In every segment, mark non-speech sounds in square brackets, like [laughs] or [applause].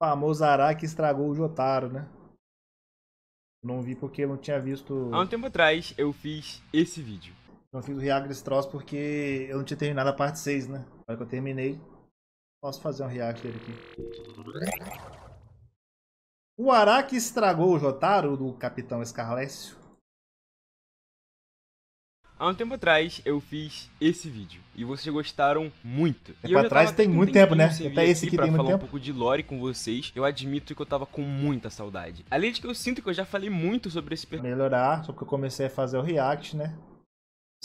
famoso Ará que estragou o Jotaro, né? Não vi porque eu não tinha visto. Há um tempo atrás eu fiz esse vídeo. Não fiz o React desse porque eu não tinha terminado a parte 6, né? Na hora que eu terminei, posso fazer um React dele aqui. O Ará que estragou o Jotaro do Capitão Escarlécio Há um tempo atrás eu fiz esse vídeo e vocês gostaram muito. é e trás atrás tem muito tempo, né? Até esse aqui tem muito falar tempo. um pouco de lore com vocês. Eu admito que eu tava com muita saudade. Além de que eu sinto que eu já falei muito sobre esse personagem. Melhorar, só porque eu comecei a fazer o react, né?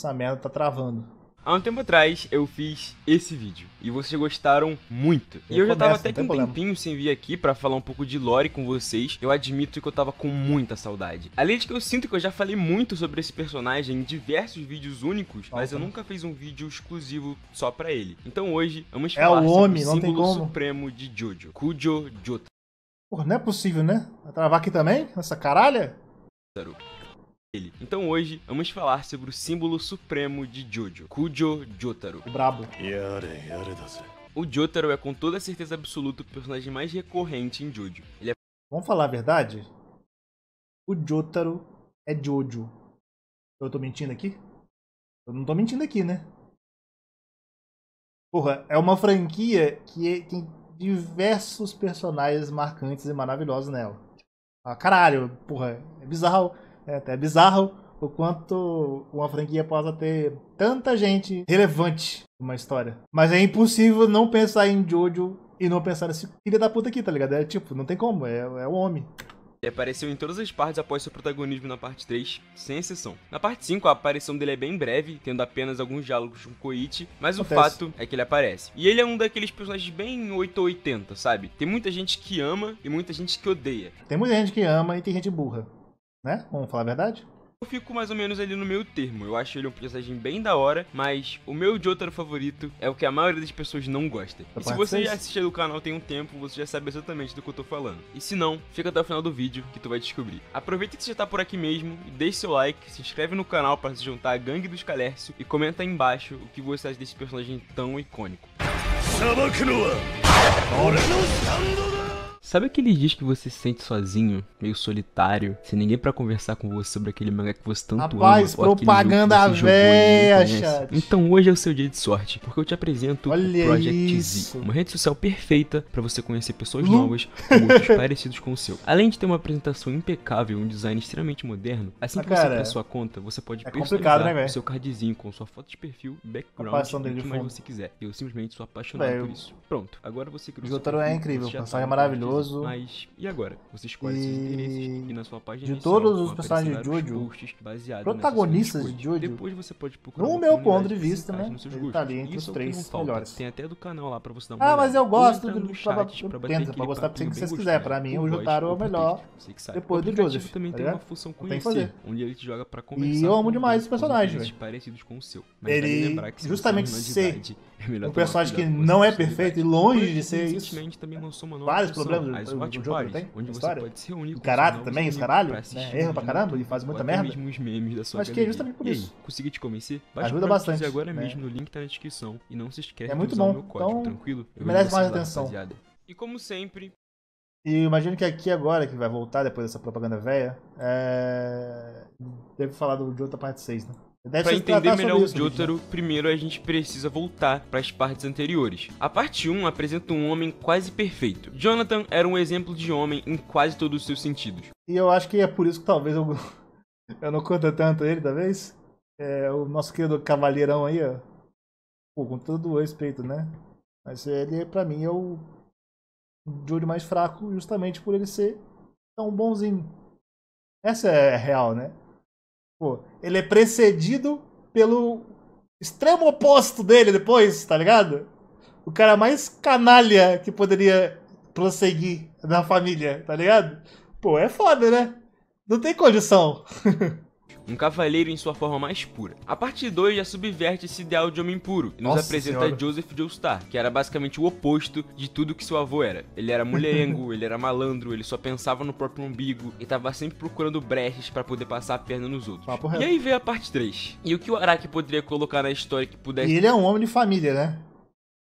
Essa merda tá travando. Há um tempo atrás eu fiz esse vídeo e vocês gostaram muito. e eu, já tava até com um tempinho problema. sem vir aqui para falar um pouco de lore com vocês. Eu admito que eu tava com muita saudade. Além de que eu sinto que eu já falei muito sobre esse personagem em diversos vídeos únicos, mas eu nunca fiz um vídeo exclusivo só para ele. Então hoje vamos é falar é o homem, sobre o símbolo supremo de Jojo, Kujo Jota. Porra, não é possível, né? Vai travar aqui também? Essa caralha? Saru dele. Então hoje vamos falar sobre o símbolo supremo de Jojo, Kujo Jotaro. Brabo. o Jotaro é com toda certeza absoluta o personagem mais recorrente em Jojo. É... Vamos falar a verdade? O Jotaro é Jojo. Eu tô mentindo aqui? Eu não tô mentindo aqui, né? Porra, é uma franquia que é, tem diversos personagens marcantes e maravilhosos nela. Ah, caralho, porra, é bizarro. É até bizarro o quanto uma franquia possa ter tanta gente relevante numa história. Mas é impossível não pensar em Jojo e não pensar nesse filho da puta aqui, tá ligado? É tipo, não tem como, é, é homem. Ele apareceu em todas as partes após seu protagonismo na parte 3, sem exceção. Na parte 5, a aparição dele é bem breve, tendo apenas alguns diálogos com Koichi, mas Acontece. o fato é que ele aparece. E ele é um daqueles personagens bem 880, sabe? Tem muita gente que ama e muita gente que odeia. Tem muita gente que ama e tem gente burra. Né? Vamos falar a verdade? Eu fico mais ou menos ali no meio termo. Eu acho ele um personagem bem da hora, mas o meu Jotaro favorito é o que a maioria das pessoas não gosta. Tá e se você já assistiu o canal tem um tempo, você já sabe exatamente do que eu tô falando. E se não, fica até o final do vídeo que tu vai descobrir. Aproveita que você já tá por aqui mesmo e deixa seu like, se inscreve no canal para se juntar à gangue dos Calércio e comenta aí embaixo o que você acha desse personagem tão icônico. Sabe aqueles dias que você se sente sozinho, meio solitário, sem ninguém para conversar com você sobre aquele mangá que você tanto Rapaz, ama? Rapaz, propaganda velha, chat. Então hoje é o seu dia de sorte, porque eu te apresento Olha o Project isso. Z, uma rede social perfeita para você conhecer pessoas novas com gostos [laughs] parecidos com o seu. Além de ter uma apresentação impecável um design extremamente moderno, assim ah, que cara, você cria sua conta, você pode é personalizar né, o seu cardzinho com sua foto de perfil, background, o que mais você quiser. Eu simplesmente sou apaixonado por isso. Pronto, agora você criou o seu é incrível, o personagem é maravilhoso maravilhoso. Mas e agora? Você escolhe e... seus interesses e na sua página de inicial, todos os personagens de Jojo, protagonistas de Jojo. Depois você pode procurar No meu ponto de vista, né? Ele tá ali entre Isso os três melhores. Tem até do canal lá para você dar uma Ah, mas eu gosto do no chat pra, pra, para gostar pra você quiser. Para mim o Jotaro é o melhor. Depois do Joseph. também tá tem uma função conhecer, onde ele te joga para conversar. E eu amo demais os personagens, velho. parecidos com o seu. Ele justamente ser é um personagem que não é perfeito e longe de ser isso. também Vários problemas do, do jogo tem. Onde história. Pode caráter também, os caralho. Né? Erra pra caramba, ele faz muita merda. Mesmo os memes da sua Acho que é justamente por isso. Consegui te convencer? Ajuda bastante. agora né? mesmo, no link tá na descrição. E não se esquece é muito bom. então, tranquilo? merece mais atenção. E como sempre... E imagino que aqui agora, que vai voltar depois dessa propaganda velha, é... deve falar do, de outra parte 6, né? Para entender melhor o né? Jotaro, primeiro a gente precisa voltar para as partes anteriores. A parte 1 apresenta um homem quase perfeito. Jonathan era um exemplo de homem em quase todos os seus sentidos. E eu acho que é por isso que talvez eu, [laughs] eu não curta tanto ele, talvez. É, o nosso querido cavaleirão aí, ó. Pô, com todo o respeito, né? Mas ele, para mim, é o Júlio mais fraco, justamente por ele ser tão bonzinho. Essa é real, né? Pô, ele é precedido pelo extremo oposto dele depois, tá ligado? O cara mais canalha que poderia prosseguir na família, tá ligado? Pô, é foda, né? Não tem condição. [laughs] um cavaleiro em sua forma mais pura. A parte 2 já subverte esse ideal de homem puro e nos Nossa apresenta senhora. Joseph Joestar, que era basicamente o oposto de tudo que seu avô era. Ele era mulherengo, [laughs] ele era malandro, ele só pensava no próprio umbigo e tava sempre procurando brechas para poder passar a perna nos outros. e aí veio a parte 3. E o que o Araki poderia colocar na história que pudesse. E ele é um homem de família, né?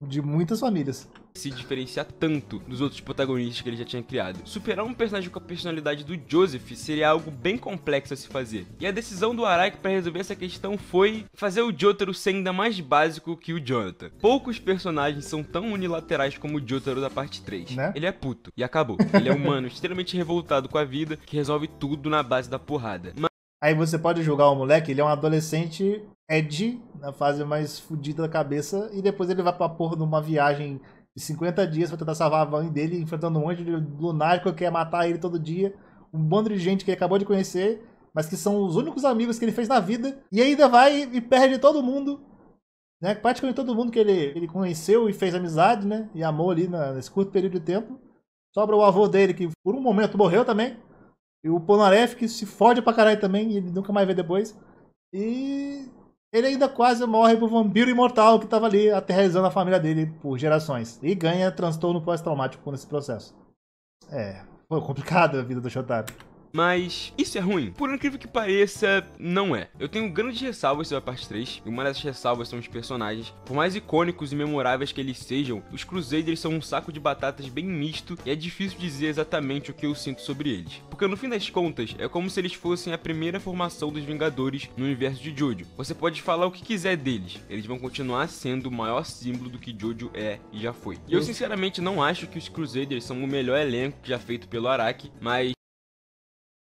De muitas famílias se diferenciar tanto dos outros protagonistas que ele já tinha criado. Superar um personagem com a personalidade do Joseph seria algo bem complexo a se fazer. E a decisão do Araki para resolver essa questão foi fazer o Jotaro ser ainda mais básico que o Jonathan. Poucos personagens são tão unilaterais como o Jotaro da parte 3. Né? Ele é puto e acabou. Ele é um humano [laughs] extremamente revoltado com a vida que resolve tudo na base da porrada. Mas... Aí você pode julgar o moleque, ele é um adolescente Ed, na fase mais fodida da cabeça, e depois ele vai pra porra numa viagem de 50 dias pra tentar salvar a mãe dele, enfrentando um monte de lunático que quer matar ele todo dia, um bando de gente que ele acabou de conhecer, mas que são os únicos amigos que ele fez na vida, e ainda vai e perde todo mundo, né? Praticamente todo mundo que ele, ele conheceu e fez amizade, né? E amou ali na, nesse curto período de tempo. Sobra o avô dele, que por um momento morreu também. E o Polnareff, que se fode pra caralho também, e ele nunca mais vê depois. E ele ainda quase morre pro vampiro imortal que tava ali aterrorizando a família dele por gerações. E ganha transtorno pós-traumático nesse processo. É, foi complicado a vida do Shotaro. Mas isso é ruim? Por incrível que pareça, não é. Eu tenho grandes ressalvas sobre a parte 3, e uma dessas ressalvas são os personagens. Por mais icônicos e memoráveis que eles sejam, os Crusaders são um saco de batatas bem misto e é difícil dizer exatamente o que eu sinto sobre eles. Porque no fim das contas, é como se eles fossem a primeira formação dos Vingadores no universo de Jojo. Você pode falar o que quiser deles, eles vão continuar sendo o maior símbolo do que Jojo é e já foi. E eu sinceramente não acho que os Crusaders são o melhor elenco já feito pelo Araki, mas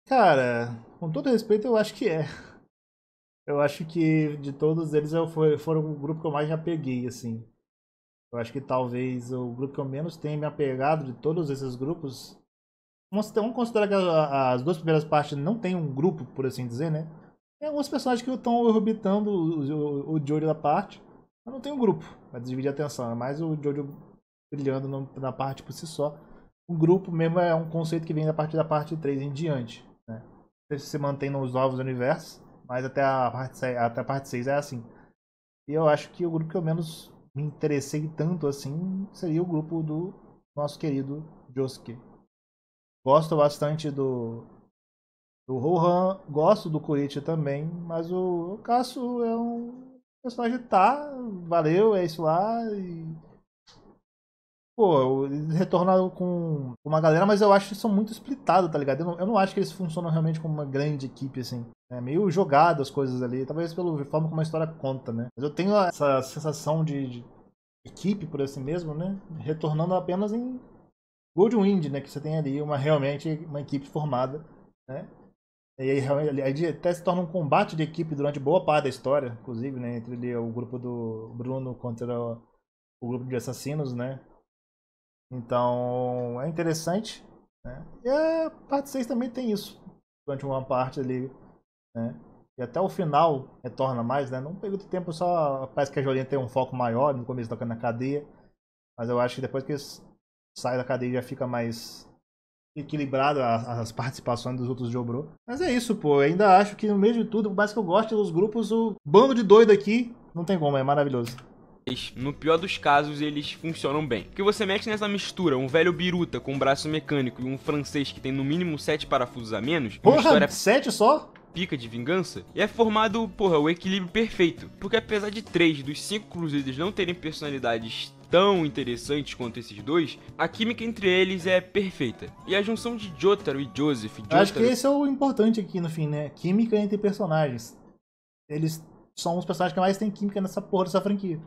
Cara, com todo respeito, eu acho que é. Eu acho que de todos eles eu foi, foram o grupo que eu mais me apeguei, assim. Eu acho que talvez o grupo que eu menos tenha me apegado de todos esses grupos. Vamos considerar que as duas primeiras partes não tem um grupo, por assim dizer, né? Tem alguns personagens que estão orbitando o, o, o Jojo da parte, mas não tem um grupo para dividir a atenção. É mais o Jojo brilhando na parte por si só. O grupo mesmo é um conceito que vem da parte da parte 3 em diante se se mantém nos novos universos, mas até a parte, até a parte 6 é assim. E eu acho que o grupo que eu menos me interessei tanto assim seria o grupo do nosso querido Josuke. Gosto bastante do do Rohan, gosto do Koichi também, mas o, caso Casso é um personagem tá, valeu, é isso lá e pô, eles retornaram com uma galera, mas eu acho que são muito splitados, tá ligado? Eu não, eu não acho que eles funcionam realmente como uma grande equipe, assim. É meio jogado as coisas ali, talvez pela forma como a história conta, né? Mas eu tenho essa sensação de, de equipe por assim mesmo, né? Retornando apenas em Goldwind, né? Que você tem ali uma realmente uma equipe formada, né? E aí, aí até se torna um combate de equipe durante boa parte da história, inclusive, né? Entre ali, o grupo do Bruno contra o, o grupo de assassinos, né? Então é interessante. Né? E a parte 6 também tem isso. Durante uma parte ali. Né? E até o final retorna mais, né? Num período de tempo só parece que a Jolinha tem um foco maior, no começo tocando na cadeia. Mas eu acho que depois que sai da cadeia já fica mais equilibrado as participações dos outros Jobro. Mas é isso, pô. Eu ainda acho que no meio de tudo, por mais que eu goste dos grupos, o bando de doido aqui não tem como, é maravilhoso no pior dos casos, eles funcionam bem. Porque você mete nessa mistura um velho biruta com um braço mecânico e um francês que tem no mínimo 7 parafusos a menos. Porra, história... 7 só? pica de vingança, e é formado, porra, o equilíbrio perfeito. Porque apesar de três dos cinco Crusaders não terem personalidades tão interessantes quanto esses dois, a química entre eles é perfeita. E a junção de Jotaro e Joseph... Jotaro... Acho que esse é o importante aqui no fim, né? Química entre personagens. Eles são os personagens que mais têm química nessa porra dessa franquia.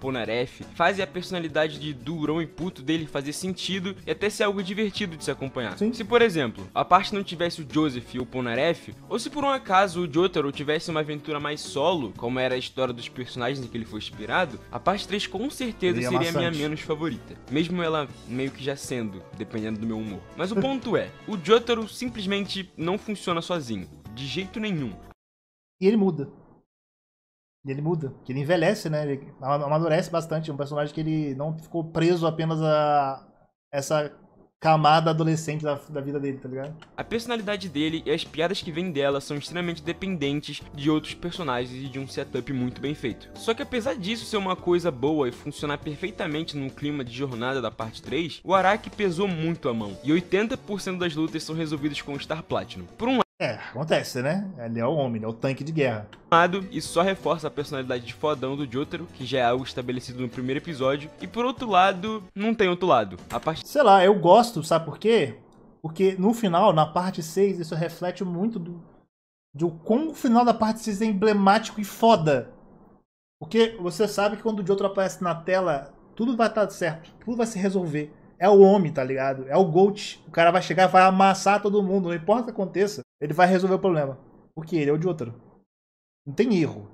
Ponareff, fazem a personalidade de durão e puto dele fazer sentido e até ser algo divertido de se acompanhar. Sim. Se, por exemplo, a parte não tivesse o Joseph e o Ponareff, ou se por um acaso o Jotaro tivesse uma aventura mais solo, como era a história dos personagens em que ele foi inspirado, a parte 3 com certeza seria maçante. a minha menos favorita. Mesmo ela meio que já sendo, dependendo do meu humor. Mas o ponto é, o Jotaro simplesmente não funciona sozinho. De jeito nenhum. E ele muda ele muda, que ele envelhece, né? Ele amadurece bastante. É um personagem que ele não ficou preso apenas a essa camada adolescente da, da, vida dele, tá ligado? A personalidade dele e as piadas que vêm dela são extremamente dependentes de outros personagens e de um setup muito bem feito. Só que apesar disso ser uma coisa boa e funcionar perfeitamente no clima de jornada da parte 3, o Araki pesou muito a mão, e 80% das lutas são resolvidas com o Star Platinum. Por um é, acontece, né? Ele é o homem, ele é o tanque de guerra. Isso só reforça a personalidade de fodão do Jotaro, que já é algo estabelecido no primeiro episódio. E por outro lado, não tem outro lado. A parte... Sei lá, eu gosto, sabe por quê? Porque no final, na parte 6, isso reflete muito do, do como o final da parte 6 é emblemático e foda. Porque você sabe que quando o Jotaro aparece na tela, tudo vai estar tá certo, tudo vai se resolver é o homem, tá ligado? É o GOAT. O cara vai chegar, vai amassar todo mundo, não importa o que aconteça, ele vai resolver o problema. Porque ele é o de outro. Não tem erro.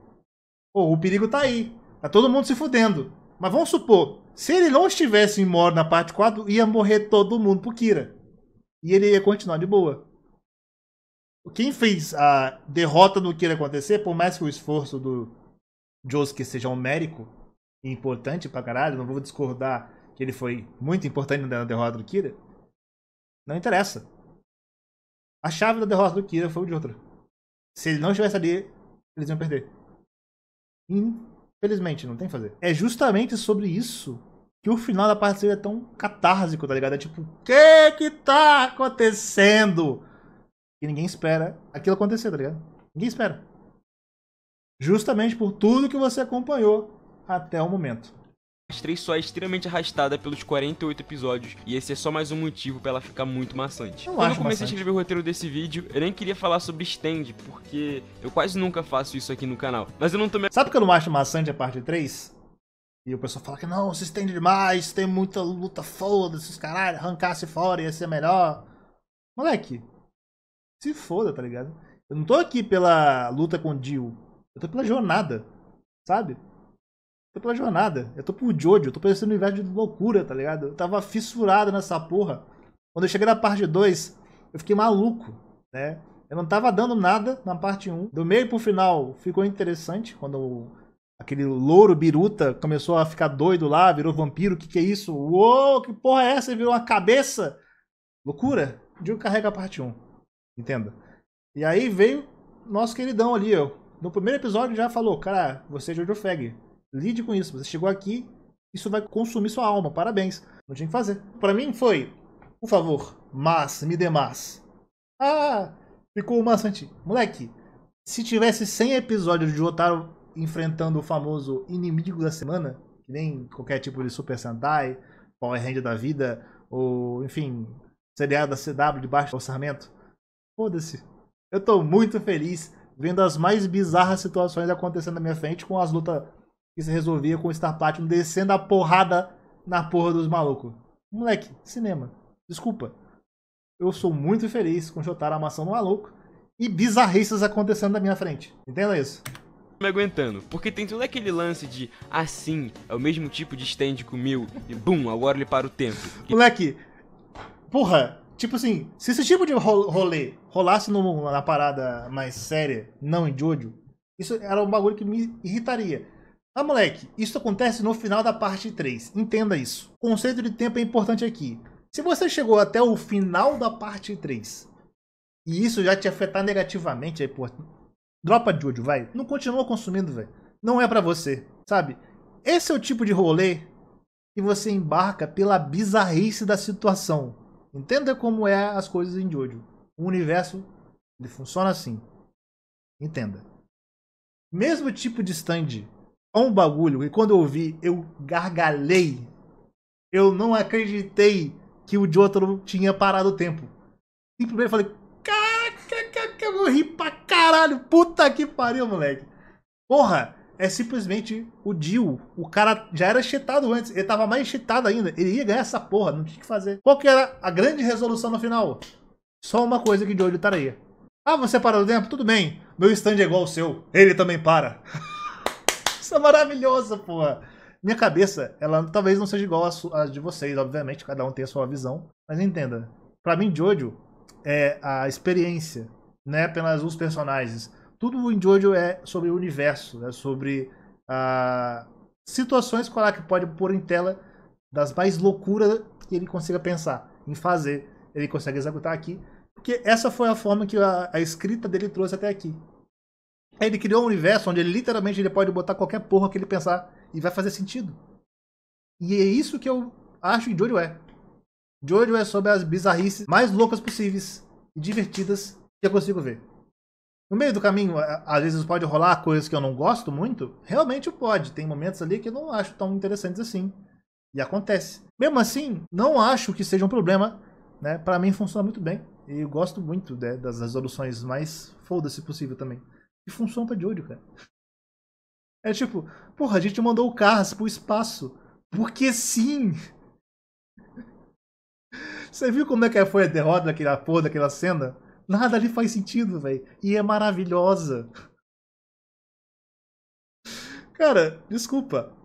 Pô, o perigo tá aí. Tá todo mundo se fudendo. Mas vamos supor, se ele não estivesse em Moro na parte 4, ia morrer todo mundo por Kira. E ele ia continuar de boa. Quem fez a derrota do Kira acontecer, por mais que o esforço do Josuke seja um e importante pra caralho, não vou discordar que ele foi muito importante na derrota do Kira, não interessa. A chave da derrota do Kira foi o Jotaro. Se ele não estivesse ali, eles iam perder. Infelizmente, não tem o que fazer. É justamente sobre isso que o final da partida é tão catársico, tá ligado? É tipo, o que que tá acontecendo? E ninguém espera aquilo acontecer, tá ligado? Ninguém espera. Justamente por tudo que você acompanhou até o momento. As três só é extremamente arrastada pelos 48 episódios, e esse é só mais um motivo para ela ficar muito maçante. Eu Quando eu comecei maçante. a escrever o roteiro desse vídeo, eu nem queria falar sobre stand, porque eu quase nunca faço isso aqui no canal. Mas eu não tomei. Sabe por que eu não acho maçante a parte 3? E o pessoal fala que não, se estende demais, tem muita luta, foda-se, os caralho, arrancasse fora ia ser melhor. Moleque, se foda, tá ligado? Eu não tô aqui pela luta com o Jill, eu tô pela jornada, sabe? Tô pela jornada. Eu tô pro Jojo. Eu tô parecendo um universo de loucura, tá ligado? Eu tava fissurado nessa porra. Quando eu cheguei na parte 2, eu fiquei maluco, né? Eu não tava dando nada na parte 1. Do meio pro final ficou interessante. Quando aquele louro biruta começou a ficar doido lá, virou vampiro. O que, que é isso? Uou, que porra é essa? Ele virou uma cabeça. Loucura. Jojo carrega a parte 1. Entenda. E aí veio nosso queridão ali, ó. No primeiro episódio já falou, cara, você é Jojo Fag. Lide com isso. Você chegou aqui, isso vai consumir sua alma. Parabéns. Não tinha que fazer. Para mim foi, por favor, mas, me dê mas. Ah, ficou o maçante. Moleque, se tivesse 100 episódios de Otário enfrentando o famoso inimigo da semana, que nem qualquer tipo de Super Sentai, Power Ranger da vida, ou, enfim, seriado da CW de baixo orçamento, foda-se. Eu tô muito feliz vendo as mais bizarras situações acontecendo na minha frente com as lutas que se resolvia com o Star Platinum descendo a porrada na porra dos malucos. Moleque, cinema. Desculpa. Eu sou muito feliz com chutar a maçã no maluco e bizarrices acontecendo na minha frente. Entenda isso me aguentando. Porque tem todo aquele lance de assim, ah, é o mesmo tipo de stand com mil, e bum, agora ele para o tempo. Moleque, porra, tipo assim, se esse tipo de rolê rolasse numa, na parada mais séria, não em Jojo, isso era um bagulho que me irritaria. Ah, moleque, isso acontece no final da parte 3. Entenda isso. O conceito de tempo é importante aqui. Se você chegou até o final da parte 3 e isso já te afetar negativamente, aí, é pô, dropa de ódio, vai. Não continua consumindo, velho. Não é para você, sabe? Esse é o tipo de rolê que você embarca pela bizarrice da situação. Entenda como é as coisas em Jojo. O universo ele funciona assim. Entenda. Mesmo tipo de stand um bagulho e quando eu vi, eu gargalhei. Eu não acreditei que o Jotaro tinha parado o tempo. Simplesmente falei, caraca, caraca, eu ri pra caralho, puta que pariu, moleque. Porra, é simplesmente o Dio. O cara já era cheatado antes, ele tava mais cheatado ainda. Ele ia ganhar essa porra, não tinha o que fazer. Qual que era a grande resolução no final? Só uma coisa que Jojo estaria. Tá ah, você parou o tempo? Tudo bem. Meu stand é igual ao seu. Ele também para. [laughs] Isso é maravilhoso, porra. Minha cabeça, ela talvez não seja igual à de vocês, obviamente, cada um tem a sua visão. Mas entenda, para mim, Jojo é a experiência, né? Apenas os personagens. Tudo em Jojo é sobre o universo, é sobre ah, situações que o Araki pode pôr em tela das mais loucuras que ele consiga pensar em fazer. Ele consegue executar aqui. Porque essa foi a forma que a, a escrita dele trouxe até aqui. Ele criou um universo onde ele literalmente ele pode botar qualquer porra que ele pensar e vai fazer sentido. E é isso que eu acho que Jojo é. Jojo é sobre as bizarrices mais loucas possíveis e divertidas que eu consigo ver. No meio do caminho, às vezes pode rolar coisas que eu não gosto muito. Realmente pode. Tem momentos ali que eu não acho tão interessantes assim. E acontece. Mesmo assim, não acho que seja um problema. Né? Para mim funciona muito bem. E eu gosto muito né, das resoluções mais foda-se possível também de função pra olho, cara. É tipo, porra, a gente mandou o Carras pro espaço. Porque sim! [laughs] Você viu como é que foi a derrota daquela porra, daquela cena? Nada ali faz sentido, velho. E é maravilhosa. [laughs] Cara, desculpa.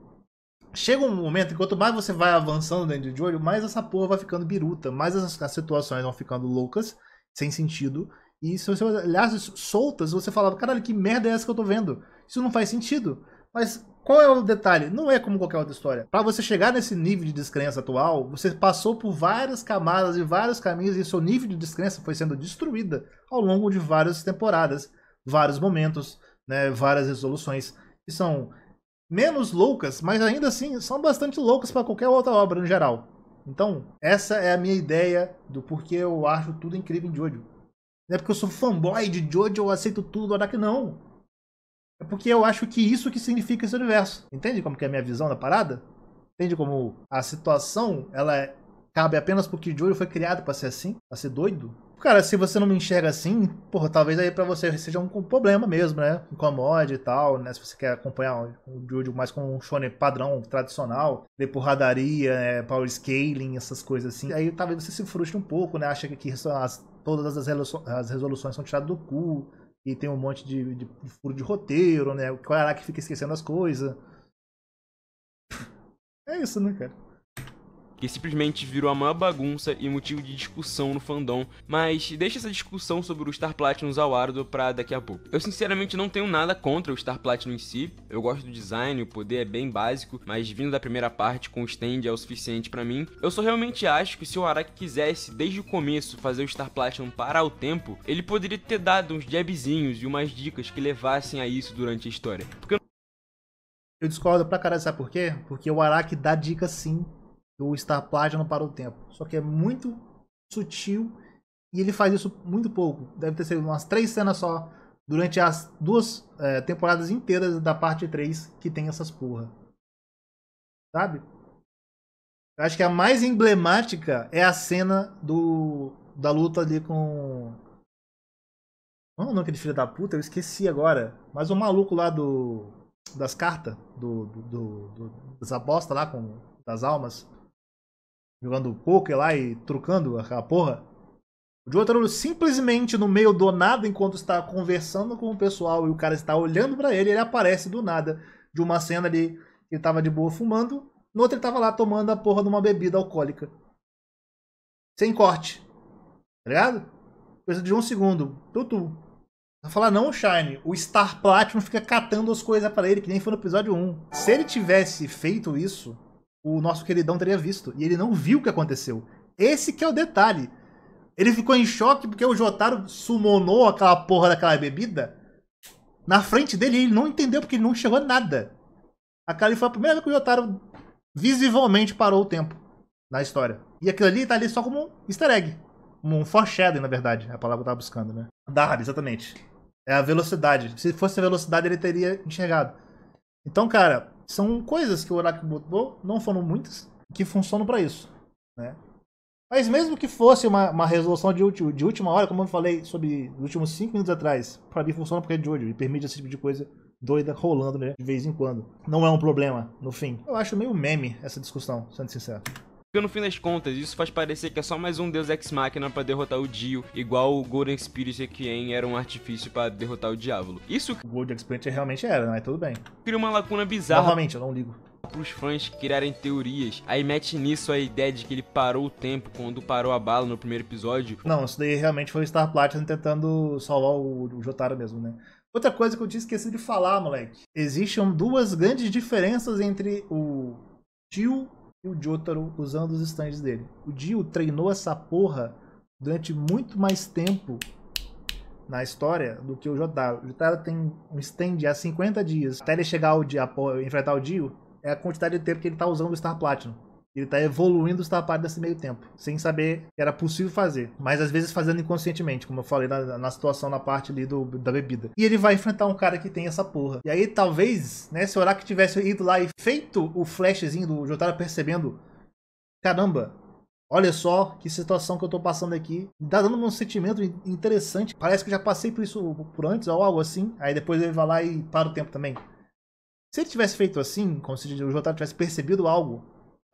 Chega um momento que quanto mais você vai avançando dentro de olho, mais essa porra vai ficando biruta, mais as, as situações vão ficando loucas, sem sentido, e se você olhasse soltas, você falava, caralho, que merda é essa que eu tô vendo? Isso não faz sentido. Mas qual é o detalhe? Não é como qualquer outra história. Para você chegar nesse nível de descrença atual, você passou por várias camadas e vários caminhos e seu nível de descrença foi sendo destruída ao longo de várias temporadas, vários momentos, né, várias resoluções que são menos loucas, mas ainda assim são bastante loucas para qualquer outra obra no geral. Então, essa é a minha ideia do porquê eu acho tudo incrível em Jojo. Não é porque eu sou fanboy de Jojo, eu aceito tudo, que não. É porque eu acho que isso que significa esse universo. Entende como que é a minha visão da parada? Entende como a situação, ela é, cabe apenas porque Jojo foi criado para ser assim? Pra ser doido? Cara, se você não me enxerga assim, porra, talvez aí para você seja um problema mesmo, né? Incomode e tal, né? Se você quer acompanhar o Jojo mais com um shonen padrão, tradicional, de porradaria, né? power scaling, essas coisas assim. Aí talvez você se frustre um pouco, né? Acha que aqui são as todas as, as resoluções são tiradas do cu, e tem um monte de, de, de furo de roteiro, né? O cara que fica esquecendo as coisas. É isso, né, cara? que simplesmente virou a maior bagunça e motivo de discussão no fandom, mas deixa essa discussão sobre o Star Platinum árduo pra daqui a pouco. Eu sinceramente não tenho nada contra o Star Platinum em si, eu gosto do design, o poder é bem básico, mas vindo da primeira parte com o stand é o suficiente para mim. Eu só realmente acho que se o Araki quisesse desde o começo fazer o Star Platinum parar o tempo, ele poderia ter dado uns jabzinhos e umas dicas que levassem a isso durante a história. Porque eu discordo pra caralho, sabe por quê? Porque o Araki dá dicas sim o Star Platinum não parou o tempo. Só que é muito sutil e ele faz isso muito pouco. Deve ter sido umas três cenas só durante as duas é, temporadas inteiras da parte 3 que tem essas porra. Sabe? Eu acho que a mais emblemática é a cena do da luta ali com. Não, é não, aquele filho da puta, eu esqueci agora. Mas o maluco lá do. Das cartas, do, do, do, do das apostas lá, com, das almas jogando poker lá e trucando aquela porra. O Joe simplesmente no meio do nada, enquanto está conversando com o pessoal e o cara está olhando para ele, ele aparece do nada de uma cena ali que ele tava de boa fumando, no outro ele tava lá tomando a porra de uma bebida alcoólica. Sem corte. Tá ligado? Coisa de um segundo. Tutu. Vai falar não, Shine, o Star Platinum fica catando as coisas para ele, que nem foi no episódio 1. Se ele tivesse feito isso, o nosso queridão teria visto. E ele não viu o que aconteceu. Esse que é o detalhe. Ele ficou em choque porque o Jotaro sumonou aquela porra daquela bebida na frente dele e ele não entendeu porque ele não chegou a nada. Aquela foi a primeira vez que o Jotaro visivelmente parou o tempo na história. E aquilo ali tá ali só como um easter egg. Como um foreshadowing, na verdade. É a palavra que eu tava buscando, né? dar exatamente. É a velocidade. Se fosse a velocidade, ele teria enxergado. Então, cara, são coisas que o Oracle botou, não foram muitas, que funcionam para isso. Né? Mas mesmo que fosse uma, uma resolução de, ulti, de, última hora, como eu falei sobre os últimos 5 minutos atrás, para mim funciona porque é de hoje e permite esse tipo de coisa doida rolando né, de vez em quando. Não é um problema, no fim. Eu acho meio meme essa discussão, sendo sincero. Porque no fim das contas, isso faz parecer que é só mais um deus ex-máquina para derrotar o Dio, igual o Golden Spirit Requiem era um artifício para derrotar o Diablo. Isso... O Golden Spirit realmente era, mas né? tudo bem. Cria uma lacuna bizarra. Normalmente, eu não ligo para os fãs criarem teorias. Aí mete nisso a ideia de que ele parou o tempo quando parou a bala no primeiro episódio. Não, isso daí realmente foi o Star Platinum tentando salvar o, o Jotaro mesmo, né? Outra coisa que eu tinha esquecido de falar, moleque. Existem duas grandes diferenças entre o Jill o Jotaro usando os stands dele. O Dio treinou essa porra durante muito mais tempo na história do que o Jotaro. O Jotaro tem um stand há 50 dias. Até ele chegar ao dia, enfrentar o Dio, é a quantidade de tempo que ele tá usando o Star Platinum. Ele está evoluindo os tapados desse meio tempo, sem saber que era possível fazer, mas às vezes fazendo inconscientemente, como eu falei na, na situação na parte ali do, da bebida. E ele vai enfrentar um cara que tem essa porra. E aí talvez, né, se o Oracle tivesse ido lá e feito o flashzinho do Jotaro percebendo, caramba, Olha só que situação que eu tô passando aqui. Tá dando um sentimento interessante. Parece que eu já passei por isso por antes ou algo assim. Aí depois ele vai lá e para o tempo também. Se ele tivesse feito assim, como se o Jotaro tivesse percebido algo,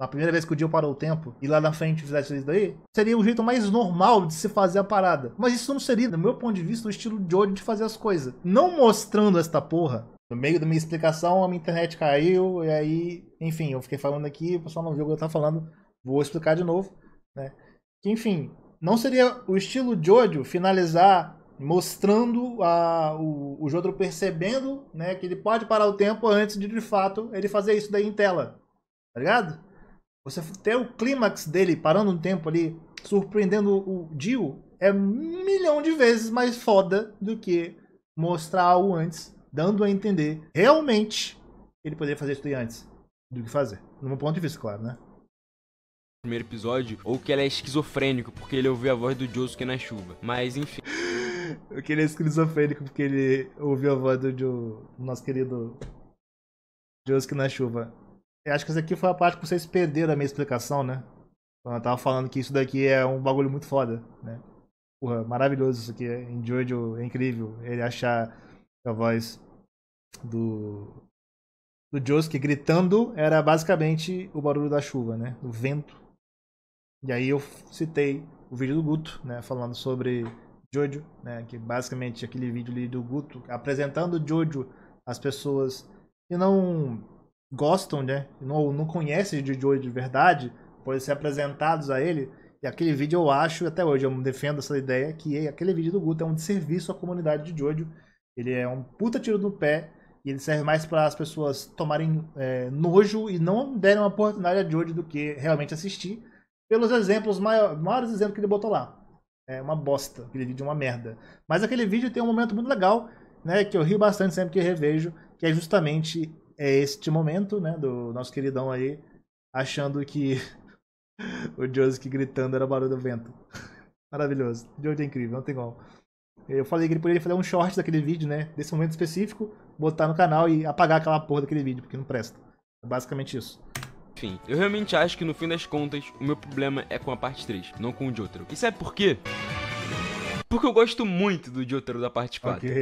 na primeira vez que o Dio parou o tempo e lá na frente fizesse isso daí, seria o jeito mais normal de se fazer a parada. Mas isso não seria, do meu ponto de vista, o estilo de hoje de fazer as coisas. Não mostrando esta porra. No meio da minha explicação, a minha internet caiu, e aí, enfim, eu fiquei falando aqui, o pessoal não viu o que eu tava falando, vou explicar de novo, né? Que, enfim, não seria o estilo de Jojo finalizar mostrando a, o, o percebendo né, que ele pode parar o tempo antes de, de fato, ele fazer isso daí em tela, tá ligado? Você ter o clímax dele parando um tempo ali, surpreendendo o Jill, é um milhão de vezes mais foda do que mostrar algo antes, dando a entender realmente ele poderia fazer isso antes do que fazer. No meu ponto de vista, claro, né? Primeiro episódio, ou que ele é esquizofrênico porque ele ouviu a voz do Josuke na chuva. Mas enfim. [laughs] Ou que ele é esquizofrênico porque ele ouviu a voz do, do nosso querido Josuke na chuva. Eu é, acho que isso aqui foi a parte que vocês perderam a minha explicação, né? Quando eu tava falando que isso daqui é um bagulho muito foda, né? Porra, maravilhoso isso aqui. Em Jojo é incrível ele achar a voz do. do Josuke gritando era basicamente o barulho da chuva, né? Do vento. E aí eu citei o vídeo do Guto, né? Falando sobre Jojo, né? Que basicamente aquele vídeo ali do Guto apresentando Jojo às pessoas e não gostam, né? Não, não conhecem de Joey de verdade, podem ser apresentados a ele. E aquele vídeo eu acho, até hoje eu defendo essa ideia, que é aquele vídeo do Guto é um desserviço à comunidade de Jojo. Ele é um puta tiro no pé e ele serve mais para as pessoas tomarem é, nojo e não derem uma oportunidade a Jojo do que realmente assistir. Pelos exemplos, maior, maiores exemplos que ele botou lá. É uma bosta, aquele vídeo é uma merda. Mas aquele vídeo tem um momento muito legal, né, que eu rio bastante sempre que revejo, que é justamente é este momento, né, do nosso queridão aí, achando que [laughs] o Joseph gritando era barulho do vento. [laughs] Maravilhoso. De é incrível, não tem como. Eu falei que ele poderia fazer um short daquele vídeo, né? Desse momento específico, botar no canal e apagar aquela porra daquele vídeo, porque não presta. É basicamente isso. Enfim, eu realmente acho que no fim das contas, o meu problema é com a parte 3, não com o Jotaro. E sabe por quê? Porque eu gosto muito do Jotaro da parte 4. Okay.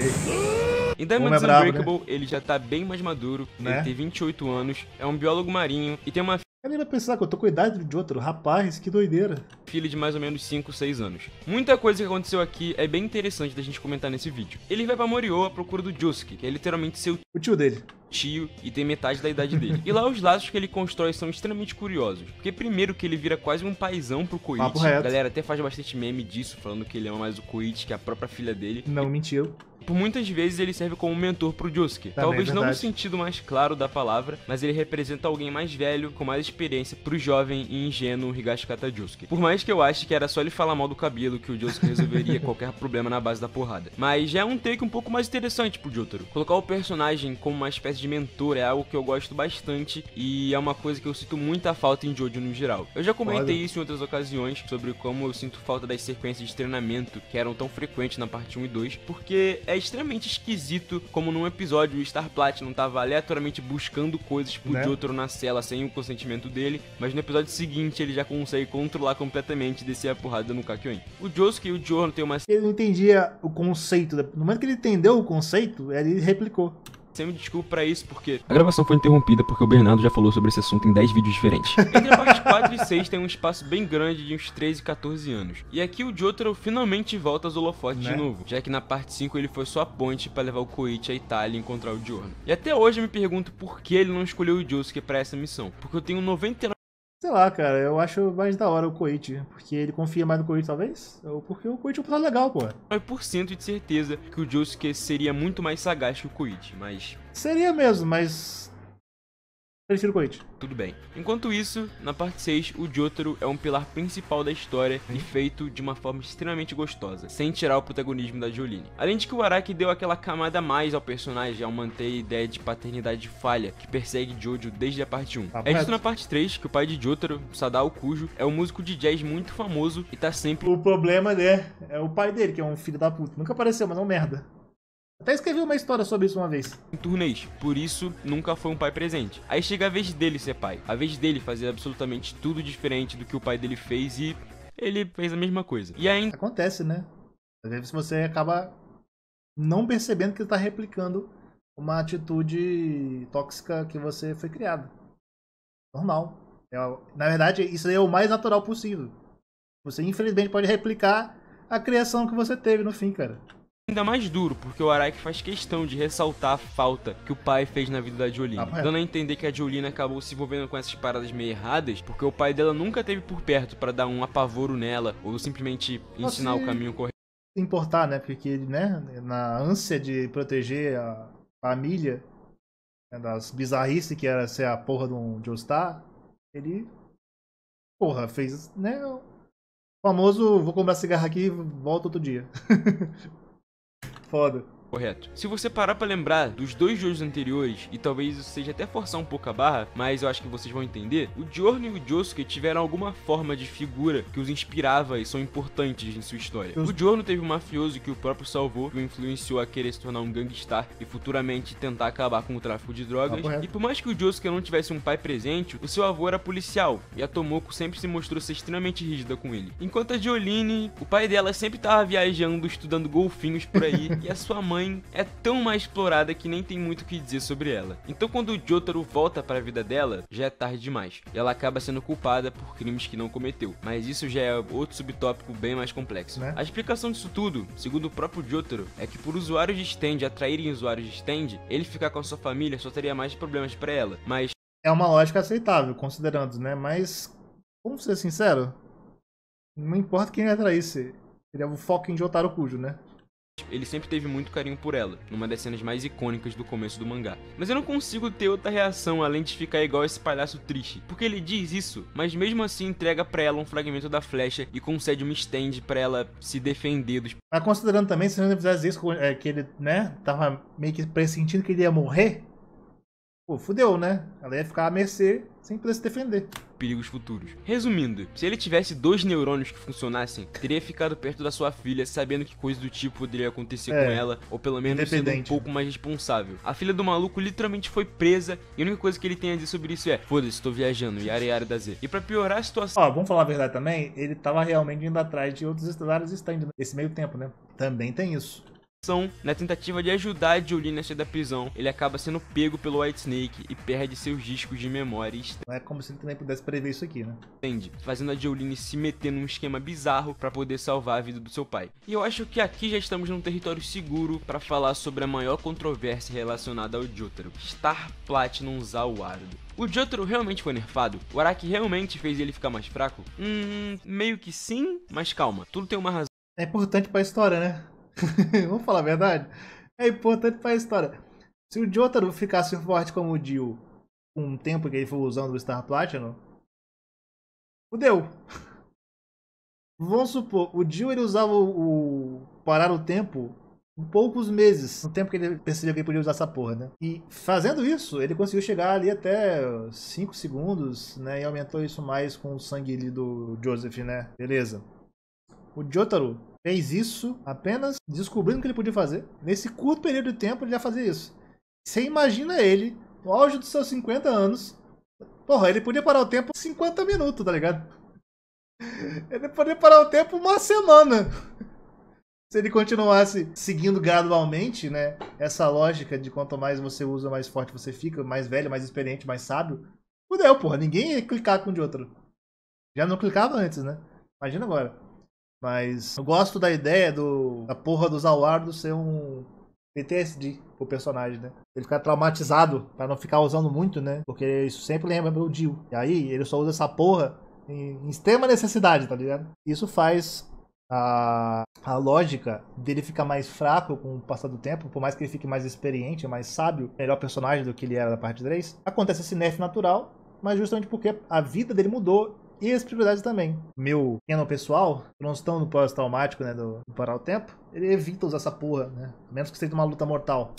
Em é Diamonds é Unbreakable, né? ele já tá bem mais maduro, né? ele tem 28 anos, é um biólogo marinho e tem uma nem vai pensar que eu tô com a idade de outro. Rapaz, que doideira. Filho de mais ou menos 5, 6 anos. Muita coisa que aconteceu aqui é bem interessante da gente comentar nesse vídeo. Ele vai pra Moriô à procura do Josuke, que é literalmente seu... O tio dele tio e tem metade da idade dele. e lá os laços que ele constrói são extremamente curiosos. Porque primeiro que ele vira quase um paizão pro Koichi. A galera até faz bastante meme disso, falando que ele ama mais o Koichi que a própria filha dele. Não e... mentiu. Por muitas vezes ele serve como mentor pro Josuke. Também é Talvez é não no sentido mais claro da palavra, mas ele representa alguém mais velho, com mais experiência pro jovem e ingênuo Higashi Kata Josuke. Por mais que eu ache que era só ele falar mal do cabelo que o Josuke resolveria [laughs] qualquer problema na base da porrada. Mas já é um take um pouco mais interessante pro Jotaro. Colocar o personagem como uma espécie de mentor é algo que eu gosto bastante e é uma coisa que eu sinto muita falta em Jojo no geral. Eu já comentei Olha. isso em outras ocasiões sobre como eu sinto falta das sequências de treinamento que eram tão frequentes na parte 1 e 2, porque é extremamente esquisito como num episódio o Star Platinum tava aleatoriamente buscando coisas pro né? Jotaro na cela sem o consentimento dele, mas no episódio seguinte ele já consegue controlar completamente e descer a porrada no Kakyoin. O Josuke e o Jorno tem uma... Ele não entendia o conceito, no momento que ele entendeu o conceito, ele replicou. Você me desculpa pra isso, porque... A gravação foi interrompida porque o Bernardo já falou sobre esse assunto em 10 vídeos diferentes. [laughs] Entre a parte 4 e 6 tem um espaço bem grande de uns 13, 14 anos. E aqui o Jotaro finalmente volta aos holofotes né? de novo, já que na parte 5 ele foi só a ponte pra levar o Koichi à Itália e encontrar o Giorno. E até hoje eu me pergunto por que ele não escolheu o Josuke pra essa missão, porque eu tenho 99 Sei lá, cara, eu acho mais da hora o Coit, porque ele confia mais no Coit, talvez? Ou porque o Coit é um personagem legal, pô. 9% de certeza que o Josuke seria muito mais sagaz que o Coit, mas. Seria mesmo, mas parecido com o Tudo bem. Enquanto isso, na parte 6, o Jotaro é um pilar principal da história e uhum. feito de uma forma extremamente gostosa, sem tirar o protagonismo da Jolene. Além de que o Araki deu aquela camada a mais ao personagem ao manter a ideia de paternidade falha que persegue Jojo desde a parte 1. Tá é dito na parte 3 que o pai de Jotaro, Sadao Kujo, é um músico de jazz muito famoso e tá sempre... O problema, né, é o pai dele, que é um filho da puta. Nunca apareceu, mas é um merda. Até escrevi uma história sobre isso uma vez. Em turnês, por isso nunca foi um pai presente. Aí chega a vez dele ser pai, a vez dele fazer absolutamente tudo diferente do que o pai dele fez e ele fez a mesma coisa. E ainda. Acontece, né? Às vezes você acaba não percebendo que ele tá replicando uma atitude tóxica que você foi criado. Normal. É na verdade, isso é o mais natural possível. Você infelizmente pode replicar a criação que você teve no fim, cara ainda mais duro, porque o Araki faz questão de ressaltar a falta que o pai fez na vida da Jolene, ah, dando a entender que a Jolene acabou se envolvendo com essas paradas meio erradas, porque o pai dela nunca teve por perto para dar um apavoro nela ou simplesmente ensinar o assim, caminho correto. Importar, né? Porque, né, na ânsia de proteger a família né, das bizarrices que era ser a porra de um Joestar, ele porra, fez, né, famoso, vou comprar cigarro aqui e volto outro dia. [laughs] Foda. Correto. Se você parar para lembrar dos dois jogos anteriores, e talvez isso seja até forçar um pouco a barra, mas eu acho que vocês vão entender, o Giorno e o Josuke tiveram alguma forma de figura que os inspirava e são importantes em sua história. O Giorno teve um mafioso que o próprio salvou, que o influenciou a querer se tornar um gangstar e futuramente tentar acabar com o tráfico de drogas. e por mais que o Josuke não tivesse um pai presente, o seu avô era policial, e a Tomoko sempre se mostrou ser extremamente rígida com ele. Enquanto a Jolene, o pai dela sempre tava viajando, estudando golfinhos por aí, [laughs] e a sua mãe mãe é tão mais explorada que nem tem muito o que dizer sobre ela. Então quando o Jotaro volta para a vida dela, já é tarde demais. E ela acaba sendo culpada por crimes que não cometeu. Mas isso já é outro subtópico bem mais complexo. Né? A explicação disso tudo, segundo o próprio Jotaro, é que por usuários de stand atraírem usuários de stand, ele ficar com a sua família só teria mais problemas para ela. Mas é uma lógica aceitável, considerando, né? Mas vamos ser sincero, não importa quem atraísse, ele é o foco em Jotaro Cujo, né? ele sempre teve muito carinho por ela, numa das cenas mais icônicas do começo do mangá. Mas eu não consigo ter outra reação além de ficar igual esse palhaço triste, porque ele diz isso, mas mesmo assim entrega para ela um fragmento da flecha e concede uma stand para ela se defender dos. Mas considerando também, se não fizesse isso, é, que ele, né, tava meio que pressentindo que ele ia morrer, Pô, fudeu, né? Ela ia ficar à mercê sem poder se defender. Perigos futuros. Resumindo, se ele tivesse dois neurônios que funcionassem, teria ficado perto da sua filha, sabendo que coisa do tipo poderia acontecer é, com ela, ou pelo menos sendo um pouco mais responsável. A filha do maluco literalmente foi presa, e a única coisa que ele tem a dizer sobre isso é: foda-se, tô viajando, yara yara da Z. E pra piorar a situação. Ó, vamos falar a verdade também, ele tava realmente indo atrás de outros estelares stand nesse meio tempo, né? Também tem isso na tentativa de ajudar Jolene a sair da prisão, ele acaba sendo pego pelo White Snake e perde seus discos de memória. É como se ele também pudesse prever isso aqui, né? Entende? Fazendo a Jolene se meter num esquema bizarro para poder salvar a vida do seu pai. E eu acho que aqui já estamos num território seguro para falar sobre a maior controvérsia relacionada ao Jotaro, Star Platinum Zawardo. O Jotaro realmente foi nerfado? O Araki realmente fez ele ficar mais fraco? Hum, meio que sim, mas calma, tudo tem uma razão. É importante pra história, né? [laughs] Vamos falar a verdade? É importante para a história. Se o Jotaro ficasse forte como o Dio com o tempo que ele foi usando o Star Platinum, fudeu. [laughs] Vamos supor, o Dio ele usava o, o parar o tempo em poucos meses, no tempo que ele percebeu que ele podia usar essa porra, né? E fazendo isso, ele conseguiu chegar ali até 5 segundos, né? E aumentou isso mais com o sangue ali do Joseph, né? Beleza. O Jotaro fez isso apenas descobrindo o que ele podia fazer. Nesse curto período de tempo, ele já fazia isso. Você imagina ele, no auge dos seus 50 anos, porra, ele podia parar o tempo 50 minutos, tá ligado? [laughs] Ele podia parar o tempo uma semana. Se ele continuasse seguindo gradualmente, né? Essa lógica de quanto mais você usa, mais forte você fica, mais velho, mais experiente, mais sábio. Fudeu, porra. Ninguém ia clicar com um de outro. Já não clicava antes, né? Imagina agora. Mas eu gosto da ideia do da porra do Zawardo ser um PTSD pro personagem, né? Ele ficar traumatizado para não ficar usando muito, né? Porque isso sempre lembra o Jill. E aí ele só usa essa porra em, em extrema necessidade, tá ligado? Isso faz a, a lógica dele ficar mais fraco com o passar do tempo, por mais que ele fique mais experiente, mais sábio, melhor personagem do que ele era da parte 3. Acontece esse nerf natural, mas justamente porque a vida dele mudou e as prioridades também. Meu canon pessoal, estão no pós-traumático, né, do, do Parar o Tempo, ele evita usar essa porra, né? A menos que seja uma luta mortal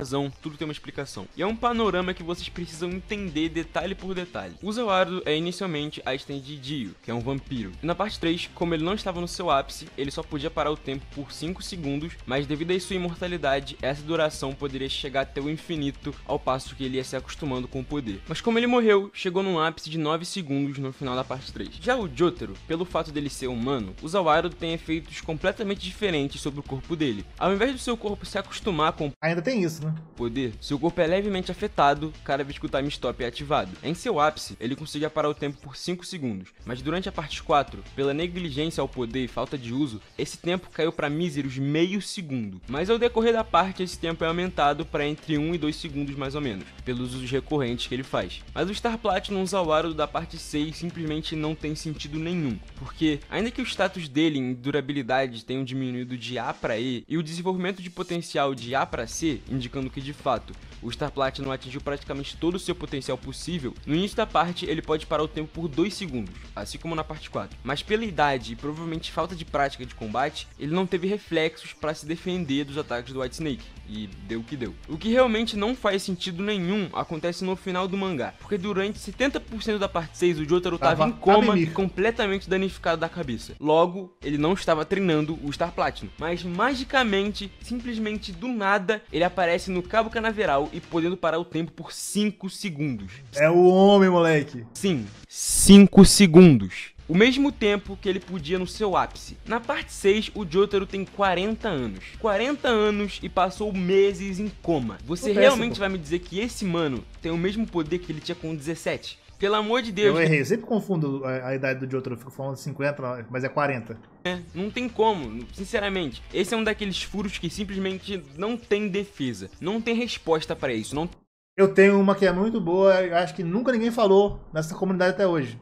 razão, tudo tem uma explicação. E é um panorama que vocês precisam entender detalhe por detalhe. O Zelwardo é inicialmente a stand de Dio, que é um vampiro. E na parte 3, como ele não estava no seu ápice, ele só podia parar o tempo por 5 segundos, mas devido a sua imortalidade, essa duração poderia chegar até o infinito, ao passo que ele ia se acostumando com o poder. Mas como ele morreu, chegou num ápice de 9 segundos no final da parte 3. Já o Jotaro, pelo fato dele ser humano, o Zawaro tem efeitos completamente diferentes sobre o corpo dele. Ao invés do seu corpo se acostumar com... Ainda tem isso, né? Poder. Seu corpo é levemente afetado cada vez que o time stop é ativado. Em seu ápice, ele conseguia parar o tempo por 5 segundos, mas durante a parte 4, pela negligência ao poder e falta de uso, esse tempo caiu para míseros meio segundo. Mas ao decorrer da parte, esse tempo é aumentado para entre 1 e 2 segundos mais ou menos, pelos usos recorrentes que ele faz. Mas o Star Platinum Zawaru da parte 6 simplesmente não tem sentido nenhum, porque ainda que o status dele em durabilidade tenha diminuído de A para E e o desenvolvimento de potencial de A para C, indicando indicando que de fato o Star Platinum atingiu praticamente todo o seu potencial possível, no início da parte ele pode parar o tempo por 2 segundos, assim como na parte 4. Mas pela idade e provavelmente falta de prática de combate, ele não teve reflexos para se defender dos ataques do White Snake, e deu o que deu. O que realmente não faz sentido nenhum acontece no final do mangá, porque durante 70% da parte 6 o Jotaro estava em coma e completamente danificado da cabeça. Logo, ele não estava treinando o Star Platinum, mas magicamente, simplesmente do nada, ele aparece desce no Cabo Canaveral e podendo parar o tempo por 5 segundos. É o homem, moleque. Sim, 5 segundos. O mesmo tempo que ele podia no seu ápice. Na parte 6, o Jotaro tem 40 anos. 40 anos e passou meses em coma. Você Acontece, realmente pô. vai me dizer que esse mano tem o mesmo poder que ele tinha com 17? Pelo amor de Deus. Eu errei, eu sempre confundo a, a idade do Jotaro, eu fico falando 50, mas é 40. É, não tem como, sinceramente. Esse é um daqueles furos que simplesmente não tem defesa, não tem resposta para isso. Não... Eu tenho uma que é muito boa, acho que nunca ninguém falou nessa comunidade até hoje.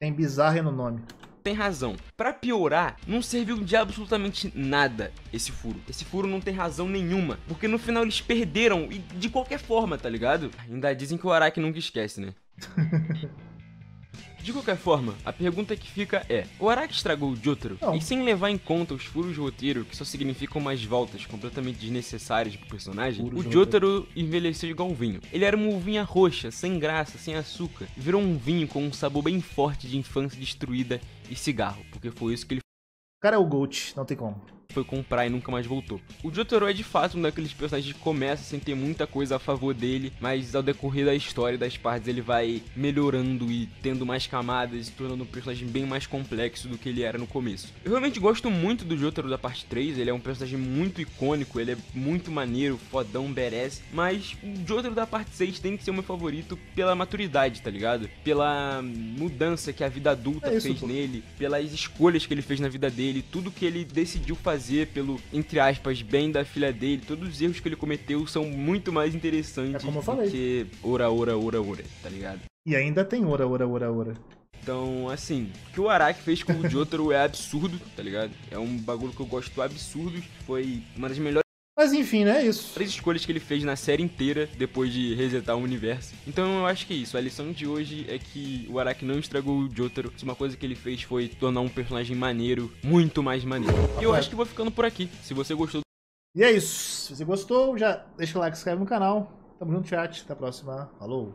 Tem bizarra no nome tem razão. Pra piorar, não serviu de absolutamente nada esse furo. Esse furo não tem razão nenhuma, porque no final eles perderam e de qualquer forma, tá ligado? Ainda dizem que o Araki nunca esquece, né? [laughs] De qualquer forma, a pergunta que fica é: o Araki estragou o Jotaro? Não. E sem levar em conta os furos de roteiro, que só significam mais voltas completamente desnecessárias pro personagem, Puro o Jotaro envelheceu igual um vinho. Ele era uma uvinha roxa, sem graça, sem açúcar, virou um vinho com um sabor bem forte de infância destruída e cigarro, porque foi isso que ele. O cara é o Gold, não tem como foi comprar e nunca mais voltou. O Jotaro é de fato um daqueles personagens que começa sem ter muita coisa a favor dele, mas ao decorrer da história e das partes ele vai melhorando e tendo mais camadas e tornando um personagem bem mais complexo do que ele era no começo. Eu realmente gosto muito do Jotaro da parte 3, ele é um personagem muito icônico, ele é muito maneiro, fodão, badass, mas o Jotaro da parte 6 tem que ser o meu favorito pela maturidade, tá ligado? Pela mudança que a vida adulta é isso, fez pô. nele, pelas escolhas que ele fez na vida dele, tudo que ele decidiu fazer fazer pelo, entre aspas, bem da filha dele, todos os erros que ele cometeu são muito mais interessantes é do que ora, ora, ora, ora, tá ligado? E ainda tem ora, ora, ora, ora. Então, assim, o que o Araki fez com o Jotaro é absurdo, tá ligado? É um bagulho que eu gosto absurdo. Foi uma das melhores mas enfim, né? É isso. Três escolhas que ele fez na série inteira depois de resetar o universo. Então eu acho que é isso. A lição de hoje é que o Araki não estragou o Jotaro. Uma coisa que ele fez foi tornar um personagem maneiro, muito mais maneiro. E eu acho que vou ficando por aqui. Se você gostou. E é isso. Se você gostou, já deixa o like, se inscreve no canal. Tamo junto, chat. Até a próxima. Falou.